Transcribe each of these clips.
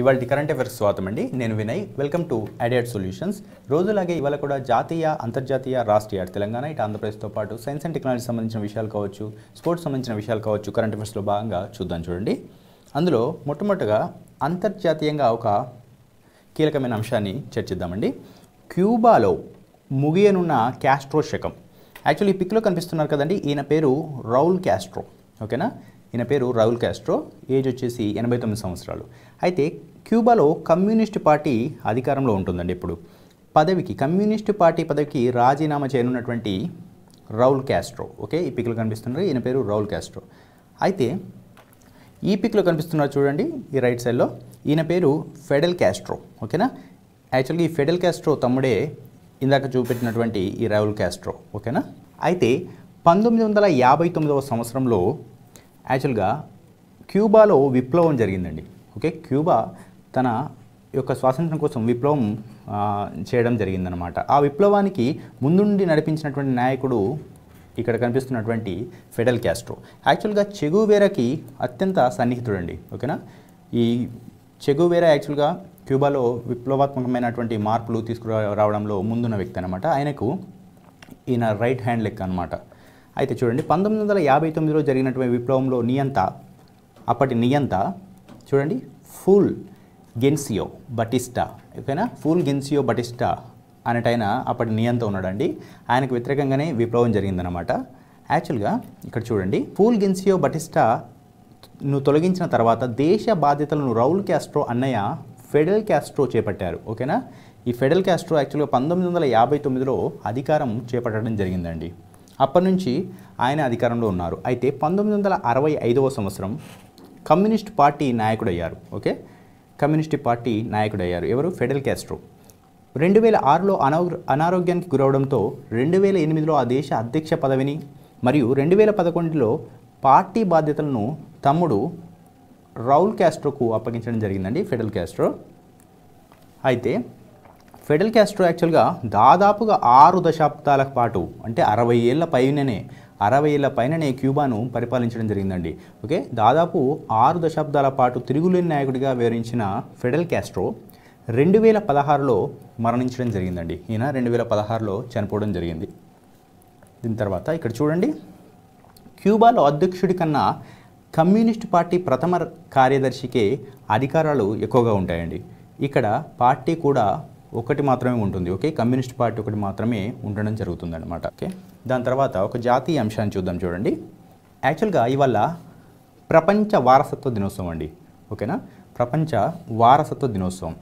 ఇవాళ current affairs స్వాతం అండి నేను వినయ్ వెల్కమ్ టు అడియాడ్ సొల్యూషన్స్ రోజులాగే ఇవాళ కూడా జాతీయ అంతర్జాతీయ రాష్ట్రీయ తెలంగాణ ఇటు ఆంధ్రప్రదేశ్తో పాటు సైన్స్ అండ్ టెక్నాలజీ సంబంధించిన విషయాలు కావచ్చు స్పోర్ట్స్ సంబంధించిన విషయాలు కావచ్చు కరెంట్ అఫేర్స్లో భాగంగా చూద్దాం చూడండి అందులో మొట్టమొదటిగా అంతర్జాతీయంగా ఒక కీలకమైన అంశాన్ని చర్చిద్దామండి క్యూబాలో ముగియనున్న క్యాస్ట్రో శకం యాక్చువల్లీ పిక్లో కనిపిస్తున్నారు కదండి ఈయన పేరు రౌల్ క్యాస్ట్రో ఓకేనా ఈయన పేరు రాహుల్ క్యాస్ట్రో ఏజ్ వచ్చేసి ఎనభై తొమ్మిది సంవత్సరాలు అయితే క్యూబాలో కమ్యూనిస్ట్ పార్టీ అధికారంలో ఉంటుందండి ఇప్పుడు పదవికి కమ్యూనిస్ట్ పార్టీ పదవికి రాజీనామా చేయనున్నటువంటి రౌల్ క్యాస్ట్రో ఓకే ఈ పిక్లో కనిపిస్తున్నారు ఈయన పేరు రౌల్ క్యాస్ట్రో అయితే ఈ పిక్లో కనిపిస్తున్నారు చూడండి ఈ రైట్ సైడ్లో ఈయన పేరు ఫెడల్ క్యాస్ట్రో ఓకేనా యాక్చువల్గా ఈ ఫెడల్ క్యాస్ట్రో తమ్ముడే ఇందాక చూపెట్టినటువంటి ఈ రాహుల్ క్యాస్ట్రో ఓకేనా అయితే పంతొమ్మిది వందల యాభై తొమ్మిదవ సంవత్సరంలో యాక్చువల్గా క్యూబాలో విప్లవం జరిగిందండి ఓకే క్యూబా తన యొక్క స్వాతంత్రం కోసం విప్లవం చేయడం జరిగిందనమాట ఆ విప్లవానికి ముందుండి నడిపించినటువంటి నాయకుడు ఇక్కడ కనిపిస్తున్నటువంటి ఫెడల్ క్యాస్ట్రో యాక్చువల్గా చెగువేరాకి అత్యంత సన్నిహితుడండి ఓకేనా ఈ చెగువేరా యాక్చువల్గా క్యూబాలో విప్లవాత్మకమైనటువంటి మార్పులు తీసుకురావడంలో ముందున్న వ్యక్తి అనమాట ఆయనకు ఈయన రైట్ హ్యాండ్ లెక్క అనమాట అయితే చూడండి పంతొమ్మిది వందల యాభై తొమ్మిదిలో జరిగినటువంటి విప్లవంలో నియంత అప్పటి నియంత చూడండి ఫుల్ గెన్సియో బటిస్టా ఓకేనా ఫుల్ గెన్సియో బటిస్టా అనేటైన అప్పటి నియంత ఉన్నాడండి ఆయనకు వ్యతిరేకంగానే విప్లవం జరిగిందనమాట యాక్చువల్గా ఇక్కడ చూడండి ఫుల్ గెన్సియో బటిస్టా ను తొలగించిన తర్వాత దేశ బాధ్యతలను రౌల్ క్యాస్ట్రో అన్నయ్య ఫెడల్ క్యాస్ట్రో చేపట్టారు ఓకేనా ఈ ఫెడల్ క్యాస్ట్రో యాక్చువల్గా పంతొమ్మిది వందల యాభై తొమ్మిదిలో అధికారం చేపట్టడం జరిగిందండి అప్పటి నుంచి ఆయన అధికారంలో ఉన్నారు అయితే పంతొమ్మిది వందల అరవై ఐదవ సంవత్సరం కమ్యూనిస్ట్ పార్టీ నాయకుడయ్యారు ఓకే కమ్యూనిస్ట్ పార్టీ నాయకుడయ్యారు ఎవరు ఫెడల్ క్యాస్ట్రో రెండు వేల ఆరులో అనా అనారోగ్యానికి గురవడంతో రెండు వేల ఎనిమిదిలో ఆ దేశ అధ్యక్ష పదవిని మరియు రెండు వేల పదకొండులో పార్టీ బాధ్యతలను తమ్ముడు రౌల్ క్యాస్ట్రోకు అప్పగించడం జరిగిందండి ఫెడల్ క్యాస్ట్రో అయితే ఫెడల్ క్యాస్ట్రో యాక్చువల్గా దాదాపుగా ఆరు దశాబ్దాల పాటు అంటే అరవై ఏళ్ళ పైననే అరవై ఏళ్ళ పైననే క్యూబాను పరిపాలించడం జరిగిందండి ఓకే దాదాపు ఆరు దశాబ్దాల పాటు తిరుగులేని నాయకుడిగా వివరించిన ఫెడల్ క్యాస్ట్రో రెండు వేల పదహారులో మరణించడం జరిగిందండి ఈయన రెండు వేల పదహారులో చనిపోవడం జరిగింది దీని తర్వాత ఇక్కడ చూడండి క్యూబాలో అధ్యక్షుడి కన్నా కమ్యూనిస్ట్ పార్టీ ప్రథమ కార్యదర్శికే అధికారాలు ఎక్కువగా ఉంటాయండి ఇక్కడ పార్టీ కూడా ఒకటి మాత్రమే ఉంటుంది ఓకే కమ్యూనిస్ట్ పార్టీ ఒకటి మాత్రమే ఉండడం జరుగుతుందన్నమాట ఓకే దాని తర్వాత ఒక జాతీయ అంశాన్ని చూద్దాం చూడండి యాక్చువల్గా ఇవాళ ప్రపంచ వారసత్వ దినోత్సవం అండి ఓకేనా ప్రపంచ వారసత్వ దినోత్సవం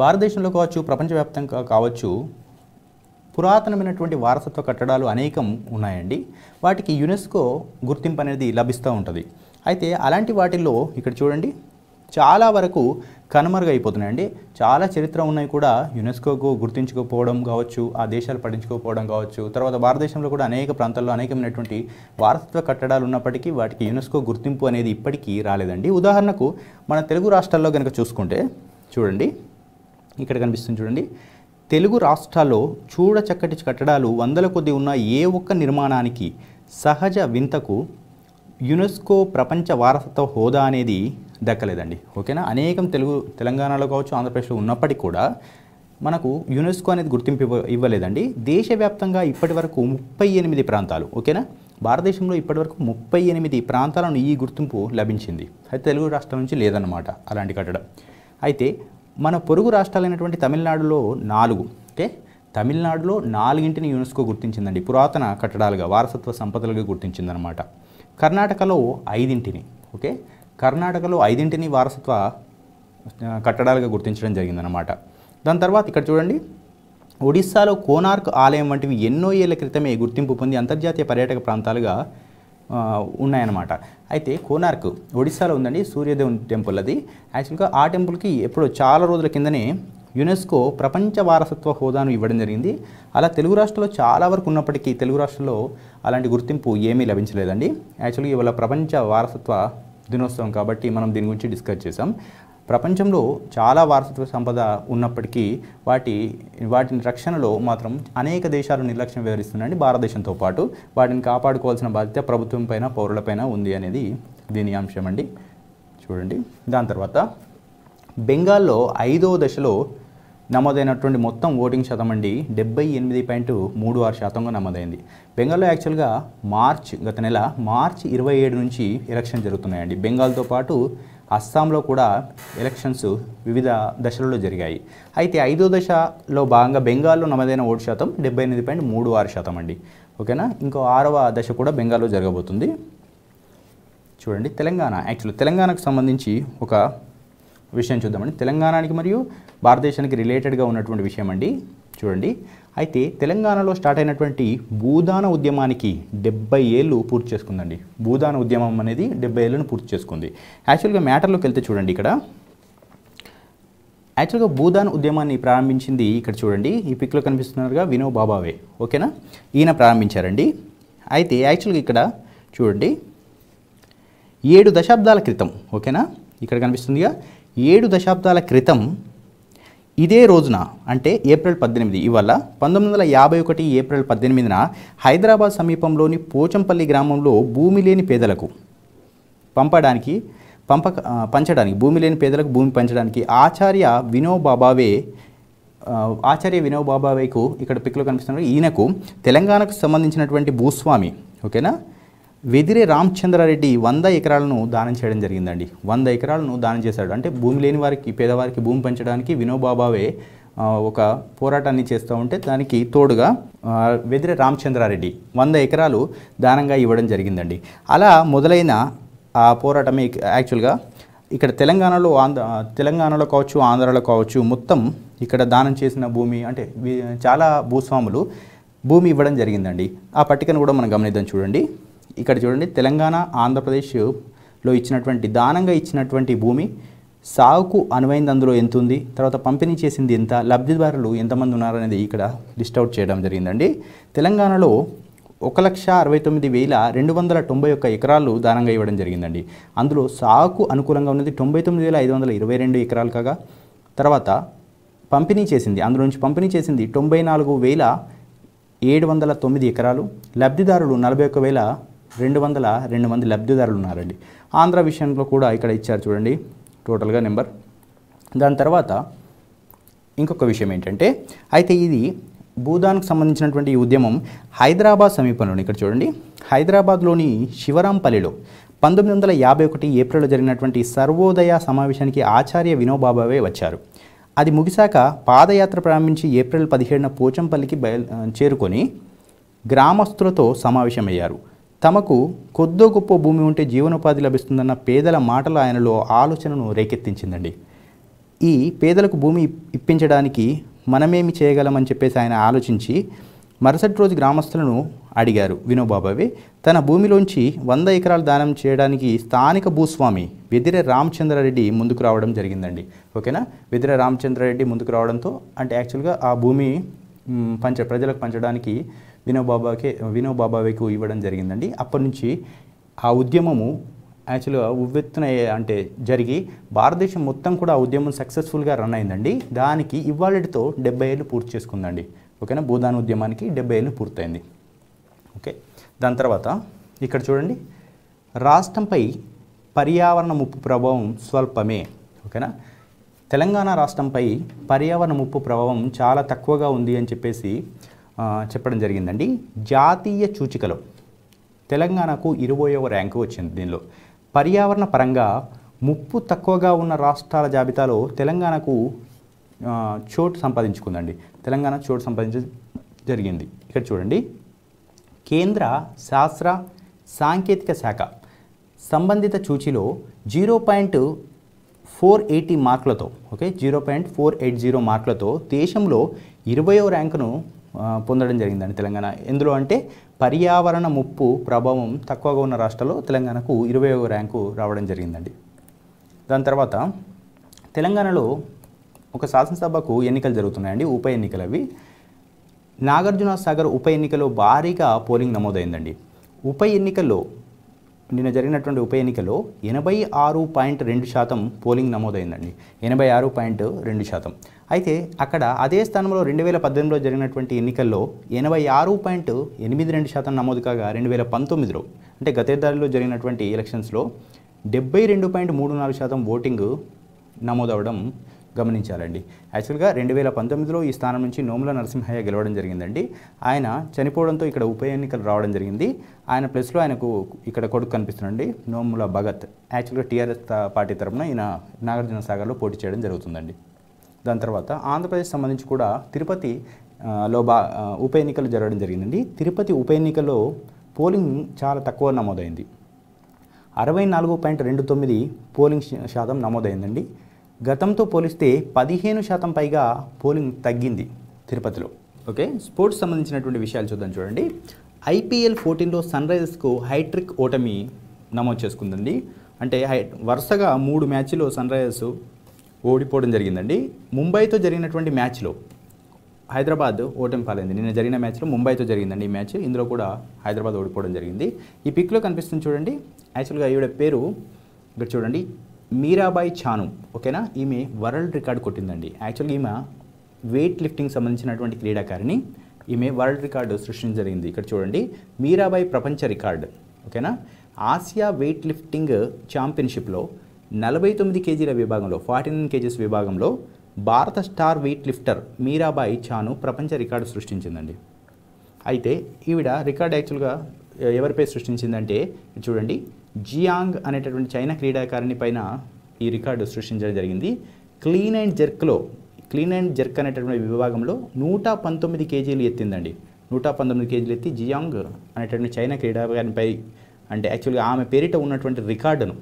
భారతదేశంలో కావచ్చు ప్రపంచవ్యాప్తంగా కావచ్చు పురాతనమైనటువంటి వారసత్వ కట్టడాలు అనేకం ఉన్నాయండి వాటికి యునెస్కో గుర్తింపు అనేది లభిస్తూ ఉంటుంది అయితే అలాంటి వాటిల్లో ఇక్కడ చూడండి చాలా వరకు కనుమరుగైపోతున్నాయండి చాలా చరిత్ర ఉన్నాయి కూడా యునెస్కోకు గుర్తించుకోకపోవడం కావచ్చు ఆ దేశాలు పట్టించుకోకపోవడం కావచ్చు తర్వాత భారతదేశంలో కూడా అనేక ప్రాంతాల్లో అనేకమైనటువంటి వారసత్వ కట్టడాలు ఉన్నప్పటికీ వాటికి యునెస్కో గుర్తింపు అనేది ఇప్పటికీ రాలేదండి ఉదాహరణకు మన తెలుగు రాష్ట్రాల్లో కనుక చూసుకుంటే చూడండి ఇక్కడ కనిపిస్తుంది చూడండి తెలుగు రాష్ట్రాల్లో చూడ చక్కటి కట్టడాలు వందల కొద్ది ఉన్న ఏ ఒక్క నిర్మాణానికి సహజ వింతకు యునెస్కో ప్రపంచ వారసత్వ హోదా అనేది దక్కలేదండి ఓకేనా అనేకం తెలుగు తెలంగాణలో కావచ్చు ఆంధ్రప్రదేశ్లో ఉన్నప్పటికీ కూడా మనకు యునెస్కో అనేది గుర్తింపు ఇవ్వలేదండి దేశవ్యాప్తంగా ఇప్పటి వరకు ముప్పై ఎనిమిది ప్రాంతాలు ఓకేనా భారతదేశంలో ఇప్పటివరకు ముప్పై ఎనిమిది ప్రాంతాలను ఈ గుర్తింపు లభించింది అయితే తెలుగు రాష్ట్రం నుంచి లేదన్నమాట అలాంటి కట్టడం అయితే మన పొరుగు రాష్ట్రాలైనటువంటి తమిళనాడులో నాలుగు ఓకే తమిళనాడులో నాలుగింటిని యునెస్కో గుర్తించిందండి పురాతన కట్టడాలుగా వారసత్వ సంపదలుగా గుర్తించిందనమాట కర్ణాటకలో ఐదింటిని ఓకే కర్ణాటకలో ఐదింటిని వారసత్వ కట్టడాలుగా గుర్తించడం జరిగిందనమాట దాని తర్వాత ఇక్కడ చూడండి ఒడిస్సాలో కోనార్క్ ఆలయం వంటివి ఎన్నో ఏళ్ల క్రితమే గుర్తింపు పొంది అంతర్జాతీయ పర్యాటక ప్రాంతాలుగా ఉన్నాయన్నమాట అయితే కోనార్క్ ఒడిస్సాలో ఉందండి సూర్యదేవుని టెంపుల్ అది యాక్చువల్గా ఆ టెంపుల్కి ఎప్పుడో చాలా రోజుల కిందనే యునెస్కో ప్రపంచ వారసత్వ హోదాను ఇవ్వడం జరిగింది అలా తెలుగు రాష్ట్రంలో చాలా వరకు ఉన్నప్పటికీ తెలుగు రాష్ట్రంలో అలాంటి గుర్తింపు ఏమీ లభించలేదండి యాక్చువల్గా ఇవాళ ప్రపంచ వారసత్వ దినోత్సవం కాబట్టి మనం దీని గురించి డిస్కస్ చేసాం ప్రపంచంలో చాలా వారసత్వ సంపద ఉన్నప్పటికీ వాటి వాటిని రక్షణలో మాత్రం అనేక దేశాలు నిర్లక్ష్యం వివరిస్తున్నాయని భారతదేశంతో పాటు వాటిని కాపాడుకోవాల్సిన బాధ్యత ప్రభుత్వం పైన పౌరులపైన ఉంది అనేది దీని అంశం అండి చూడండి దాని తర్వాత బెంగాల్లో ఐదో దశలో నమోదైనటువంటి మొత్తం ఓటింగ్ శాతం అండి డెబ్బై ఎనిమిది పాయింట్ మూడు ఆరు శాతంగా నమోదైంది బెంగాల్లో యాక్చువల్గా మార్చ్ గత నెల మార్చ్ ఇరవై ఏడు నుంచి ఎలక్షన్ జరుగుతున్నాయండి బెంగాల్తో పాటు అస్సాంలో కూడా ఎలక్షన్స్ వివిధ దశలలో జరిగాయి అయితే ఐదో దశలో భాగంగా బెంగాల్లో నమోదైన ఓటు శాతం డెబ్బై ఎనిమిది పాయింట్ మూడు ఆరు శాతం అండి ఓకేనా ఇంకో ఆరవ దశ కూడా బెంగాల్లో జరగబోతుంది చూడండి తెలంగాణ యాక్చువల్ తెలంగాణకు సంబంధించి ఒక విషయం చూద్దామండి తెలంగాణకి మరియు భారతదేశానికి రిలేటెడ్గా ఉన్నటువంటి విషయం అండి చూడండి అయితే తెలంగాణలో స్టార్ట్ అయినటువంటి భూదాన ఉద్యమానికి డెబ్బై ఏళ్ళు పూర్తి చేసుకుందండి భూదాన ఉద్యమం అనేది డెబ్బై ఏళ్ళను పూర్తి చేసుకుంది యాక్చువల్గా మ్యాటర్లోకి వెళ్తే చూడండి ఇక్కడ యాక్చువల్గా భూదాన్ ఉద్యమాన్ని ప్రారంభించింది ఇక్కడ చూడండి ఈ పిక్లో కనిపిస్తున్నారుగా వినో బాబావే ఓకేనా ఈయన ప్రారంభించారండి అయితే యాక్చువల్గా ఇక్కడ చూడండి ఏడు దశాబ్దాల క్రితం ఓకేనా ఇక్కడ కనిపిస్తుందిగా ఏడు దశాబ్దాల క్రితం ఇదే రోజున అంటే ఏప్రిల్ పద్దెనిమిది ఇవాళ పంతొమ్మిది వందల యాభై ఒకటి ఏప్రిల్ పద్దెనిమిదిన హైదరాబాద్ సమీపంలోని పోచంపల్లి గ్రామంలో భూమి లేని పేదలకు పంపడానికి పంపక పంచడానికి భూమి లేని పేదలకు భూమి పంచడానికి ఆచార్య వినోబాబావే ఆచార్య వినోబాబావేకు ఇక్కడ పిక్లో కనిపిస్తున్నారు ఈయనకు తెలంగాణకు సంబంధించినటువంటి భూస్వామి ఓకేనా వెదిరే రామచంద్రారెడ్డి వంద ఎకరాలను దానం చేయడం జరిగిందండి వంద ఎకరాలను దానం చేశాడు అంటే భూమి లేని వారికి పేదవారికి భూమి పంచడానికి వినోబాబావే ఒక పోరాటాన్ని చేస్తూ ఉంటే దానికి తోడుగా వెదిరే రామచంద్రారెడ్డి వంద ఎకరాలు దానంగా ఇవ్వడం జరిగిందండి అలా మొదలైన ఆ పోరాటమే యాక్చువల్గా ఇక్కడ తెలంగాణలో ఆంధ్ర తెలంగాణలో కావచ్చు ఆంధ్రాలో కావచ్చు మొత్తం ఇక్కడ దానం చేసిన భూమి అంటే చాలా భూస్వాములు భూమి ఇవ్వడం జరిగిందండి ఆ పట్టికను కూడా మనం గమనిద్దాం చూడండి ఇక్కడ చూడండి తెలంగాణ ఆంధ్రప్రదేశ్లో ఇచ్చినటువంటి దానంగా ఇచ్చినటువంటి భూమి సాగుకు అనువైంది అందులో ఎంత ఉంది తర్వాత పంపిణీ చేసింది ఎంత లబ్ధిదారులు ఎంతమంది ఉన్నారనేది ఇక్కడ లిస్ట్ అవుట్ చేయడం జరిగిందండి తెలంగాణలో ఒక లక్ష అరవై తొమ్మిది వేల రెండు వందల తొంభై ఒక్క ఎకరాలు దానంగా ఇవ్వడం జరిగిందండి అందులో సాగుకు అనుకూలంగా ఉన్నది తొంభై తొమ్మిది వేల ఐదు వందల ఇరవై రెండు ఎకరాలు కాగా తర్వాత పంపిణీ చేసింది అందులో నుంచి పంపిణీ చేసింది తొంభై నాలుగు వేల ఏడు వందల తొమ్మిది ఎకరాలు లబ్ధిదారులు నలభై ఒక్క వేల రెండు వందల రెండు మంది లబ్ధిదారులు ఉన్నారండి ఆంధ్ర విషయంలో కూడా ఇక్కడ ఇచ్చారు చూడండి టోటల్గా నెంబర్ దాని తర్వాత ఇంకొక విషయం ఏంటంటే అయితే ఇది భూదాన్కు సంబంధించినటువంటి ఈ ఉద్యమం హైదరాబాద్ సమీపంలోని ఇక్కడ చూడండి హైదరాబాద్లోని శివరాంపల్లిలో పంతొమ్మిది వందల యాభై ఒకటి ఏప్రిల్లో జరిగినటువంటి సర్వోదయ సమావేశానికి ఆచార్య వినోబాబావే వచ్చారు అది ముగిశాక పాదయాత్ర ప్రారంభించి ఏప్రిల్ పదిహేడున పోచంపల్లికి బయలు చేరుకొని గ్రామస్తులతో సమావేశమయ్యారు తమకు కొద్దో గొప్ప భూమి ఉంటే జీవనోపాధి లభిస్తుందన్న పేదల మాటలు ఆయనలో ఆలోచనను రేకెత్తించిందండి ఈ పేదలకు భూమి ఇప్పించడానికి మనమేమి చేయగలమని చెప్పేసి ఆయన ఆలోచించి మరుసటి రోజు గ్రామస్తులను అడిగారు వినోబాబావి తన భూమిలోంచి వంద ఎకరాలు దానం చేయడానికి స్థానిక భూస్వామి వెదిర రామచంద్రారెడ్డి ముందుకు రావడం జరిగిందండి ఓకేనా వెదిర రామచంద్రారెడ్డి ముందుకు రావడంతో అంటే యాక్చువల్గా ఆ భూమి పంచ ప్రజలకు పంచడానికి వినోబ్ బాబాకే ఇవ్వడం జరిగిందండి అప్పటి నుంచి ఆ ఉద్యమము యాక్చువల్గా ఉవ్వెత్తున అంటే జరిగి భారతదేశం మొత్తం కూడా ఆ ఉద్యమం సక్సెస్ఫుల్గా రన్ అయిందండి దానికి ఇవాళతో డెబ్బై ఏళ్ళు పూర్తి చేసుకుందండి ఓకేనా భూదాన్ ఉద్యమానికి డెబ్బై ఏళ్ళు పూర్తయింది ఓకే దాని తర్వాత ఇక్కడ చూడండి రాష్ట్రంపై పర్యావరణ ముప్పు ప్రభావం స్వల్పమే ఓకేనా తెలంగాణ రాష్ట్రంపై పర్యావరణ ముప్పు ప్రభావం చాలా తక్కువగా ఉంది అని చెప్పేసి చెప్పడం జరిగిందండి జాతీయ సూచికలో తెలంగాణకు ఇరవయవ ర్యాంకు వచ్చింది దీనిలో పర్యావరణ పరంగా ముప్పు తక్కువగా ఉన్న రాష్ట్రాల జాబితాలో తెలంగాణకు చోటు సంపాదించుకుందండి తెలంగాణ చోటు సంపాదించ జరిగింది ఇక్కడ చూడండి కేంద్ర శాస్త్ర సాంకేతిక శాఖ సంబంధిత సూచిలో జీరో పాయింట్ ఫోర్ ఎయిటీ మార్కులతో okay zero point four eight zero మార్కులతో దేశంలో ఇరవయో ర్యాంకును పొందడం జరిగిందండి తెలంగాణ ఎందులో అంటే పర్యావరణ ముప్పు ప్రభావం తక్కువగా ఉన్న రాష్ట్రాల్లో తెలంగాణకు ఇరవై ర్యాంకు రావడం జరిగిందండి దాని తర్వాత తెలంగాణలో ఒక శాసనసభకు ఎన్నికలు జరుగుతున్నాయండి ఉప ఎన్నికలు అవి నాగార్జున సాగర్ ఉప ఎన్నికలో భారీగా పోలింగ్ నమోదైందండి ఉప ఎన్నికల్లో నిన్న జరిగినటువంటి ఉప ఎన్నికలో ఎనభై ఆరు పాయింట్ రెండు శాతం పోలింగ్ నమోదైందండి ఎనభై ఆరు పాయింట్ రెండు శాతం అయితే అక్కడ అదే స్థానంలో రెండు వేల పద్దెనిమిదిలో జరిగినటువంటి ఎన్నికల్లో ఎనభై ఆరు పాయింట్ ఎనిమిది రెండు శాతం నమోదు కాగా రెండు వేల పంతొమ్మిదిలో అంటే గతేదారిలో జరిగినటువంటి ఎలక్షన్స్లో డెబ్బై రెండు పాయింట్ మూడు నాలుగు శాతం ఓటింగ్ నమోదవడం గమనించాలండి యాక్చువల్గా రెండు వేల పంతొమ్మిదిలో ఈ స్థానం నుంచి నోముల నరసింహయ్య గెలవడం జరిగిందండి ఆయన చనిపోవడంతో ఇక్కడ ఉప ఎన్నికలు రావడం జరిగింది ఆయన ప్లస్లో ఆయనకు ఇక్కడ కొడుకు కనిపిస్తుందండి నోముల భగత్ యాక్చువల్గా టీఆర్ఎస్ పార్టీ తరఫున ఈయన నాగార్జున సాగర్లో పోటీ చేయడం జరుగుతుందండి దాని తర్వాత ఆంధ్రప్రదేశ్ సంబంధించి కూడా తిరుపతి లో బా ఉప ఎన్నికలు జరగడం జరిగిందండి తిరుపతి ఉప ఎన్నికలో పోలింగ్ చాలా తక్కువ నమోదైంది అరవై నాలుగు పాయింట్ రెండు తొమ్మిది పోలింగ్ శాతం నమోదైందండి గతంతో పోలిస్తే పదిహేను శాతం పైగా పోలింగ్ తగ్గింది తిరుపతిలో ఓకే స్పోర్ట్స్ సంబంధించినటువంటి విషయాలు చూద్దాం చూడండి ఐపీఎల్ ఫోర్టీన్లో సన్ రైజర్స్కు హైట్రిక్ ఓటమి నమోదు చేసుకుందండి అంటే హై వరుసగా మూడు మ్యాచ్లో సన్ రైజర్స్ ఓడిపోవడం జరిగిందండి ముంబైతో జరిగినటువంటి మ్యాచ్లో హైదరాబాద్ ఓటమి పాలైంది నిన్న జరిగిన మ్యాచ్లో ముంబైతో జరిగిందండి ఈ మ్యాచ్ ఇందులో కూడా హైదరాబాద్ ఓడిపోవడం జరిగింది ఈ పిక్లో కనిపిస్తుంది చూడండి యాక్చువల్గా ఈవిడ పేరు ఇక్కడ చూడండి మీరాబాయి చాను ఓకేనా ఈమె వరల్డ్ రికార్డు కొట్టిందండి యాక్చువల్గా ఈమె వెయిట్ లిఫ్టింగ్ సంబంధించినటువంటి క్రీడాకారిణి ఈమె వరల్డ్ రికార్డు సృష్టించడం జరిగింది ఇక్కడ చూడండి మీరాబాయి ప్రపంచ రికార్డు ఓకేనా ఆసియా వెయిట్ లిఫ్టింగ్ ఛాంపియన్షిప్లో నలభై తొమ్మిది కేజీల విభాగంలో ఫార్టీ నైన్ కేజీస్ విభాగంలో భారత star weightlifter Mirabai Chanu ప్రపంచ రికార్డు సృష్టించిందండి అయితే ఈవిడ రికార్డ్ యాక్చువల్గా ఎవరిపై సృష్టించిందంటే చూడండి జియాంగ్ అనేటటువంటి చైనా క్రీడాకారిని పైన ఈ రికార్డు సృష్టించడం జరిగింది క్లీన్ అండ్ జెర్క్లో క్లీన్ అండ్ జెర్క్ అనేటటువంటి విభాగంలో నూట పంతొమ్మిది కేజీలు ఎత్తిందండి నూట పంతొమ్మిది కేజీలు ఎత్తి జియాంగ్ అనేటటువంటి చైనా క్రీడాకారినిపై అంటే యాక్చువల్గా ఆమె పేరిట ఉన్నటువంటి రికార్డును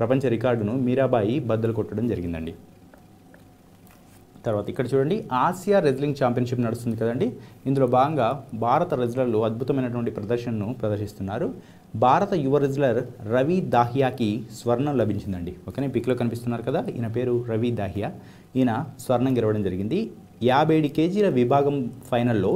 ప్రపంచ రికార్డును మీరాబాయి బద్దలు కొట్టడం జరిగిందండి తర్వాత ఇక్కడ చూడండి ఆసియా రెజ్లింగ్ ఛాంపియన్షిప్ నడుస్తుంది కదండి ఇందులో భాగంగా భారత రెజ్లర్లు అద్భుతమైనటువంటి ప్రదర్శనను ప్రదర్శిస్తున్నారు భారత యువ రెజ్లర్ రవి దాహియాకి స్వర్ణం లభించిందండి ఓకేనే పిక్లో కనిపిస్తున్నారు కదా ఈయన పేరు రవి దాహియా ఈయన స్వర్ణం గెలవడం జరిగింది యాభై ఏడు కేజీల విభాగం ఫైనల్లో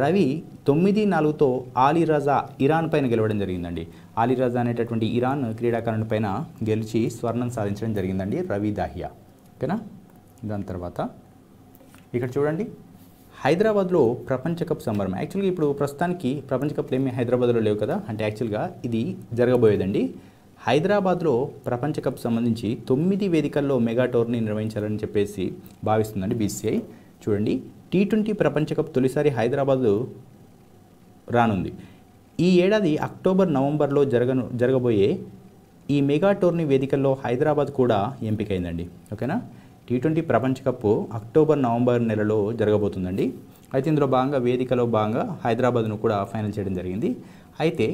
రవి తొమ్మిది నాలుగుతో ఆలీరాజా ఇరాన్ పైన గెలవడం జరిగిందండి ఆలీరాజా అనేటటువంటి ఇరాన్ క్రీడాకారుని పైన గెలిచి స్వర్ణం సాధించడం జరిగిందండి రవి దాహియా ఓకేనా దాని తర్వాత ఇక్కడ చూడండి హైదరాబాద్లో ప్రపంచ కప్ సంబరం యాక్చువల్గా ఇప్పుడు ప్రస్తుతానికి ప్రపంచ కప్లు ఏమీ హైదరాబాద్లో లేవు కదా అంటే యాక్చువల్గా ఇది జరగబోయేదండి హైదరాబాద్లో ప్రపంచ కప్ సంబంధించి తొమ్మిది వేదికల్లో మెగా టోర్నీ నిర్వహించాలని చెప్పేసి భావిస్తుందండి బీసీఐ చూడండి టీ ట్వంటీ ప్రపంచ కప్ తొలిసారి హైదరాబాద్ రానుంది ఈ ఏడాది అక్టోబర్ నవంబర్లో జరగను జరగబోయే ఈ మెగా టోర్నీ వేదికల్లో హైదరాబాద్ కూడా ఎంపికైందండి ఓకేనా టీ ట్వంటీ ప్రపంచ కప్పు అక్టోబర్ నవంబర్ నెలలో జరగబోతుందండి అయితే ఇందులో భాగంగా వేదికలో భాగంగా హైదరాబాద్ను కూడా ఫైనల్ చేయడం జరిగింది అయితే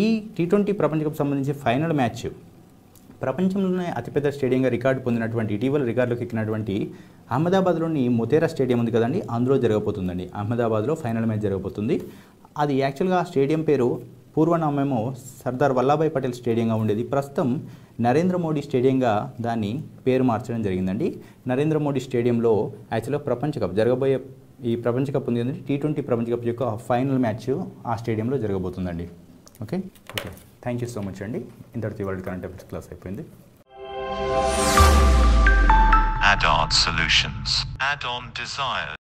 ఈ టీ ట్వంటీ ప్రపంచ కప్ సంబంధించి ఫైనల్ మ్యాచ్ ప్రపంచంలోనే అతిపెద్ద స్టేడియంగా రికార్డు పొందినటువంటి ఇటీవల రికార్డులోకి ఎక్కినటువంటి అహ్మదాబాద్లోని మొతేరా స్టేడియం ఉంది కదండి అందులో జరగబోతుందండి అహ్మదాబాద్లో ఫైనల్ మ్యాచ్ జరగబోతుంది అది యాక్చువల్గా ఆ స్టేడియం పేరు పూర్వనామేమో సర్దార్ వల్లభాయ్ పటేల్ స్టేడియంగా ఉండేది ప్రస్తుతం నరేంద్ర మోడీ స్టేడియంగా దాన్ని పేరు మార్చడం జరిగిందండి నరేంద్ర మోడీ స్టేడియంలో యాక్చువల్గా ప్రపంచ కప్ జరగబోయే ఈ ప్రపంచ కప్ ఉంది ఏంటంటే టీ ట్వంటీ ప్రపంచ కప్ యొక్క ఫైనల్ మ్యాచ్ ఆ స్టేడియంలో జరగబోతుందండి okay okay thank you so much అండి ఇంతటి వరల్డ్ కరెంట్ అఫేర్స్ క్లాస్ అయిపోయింది Add-on solutions. Add-on desires.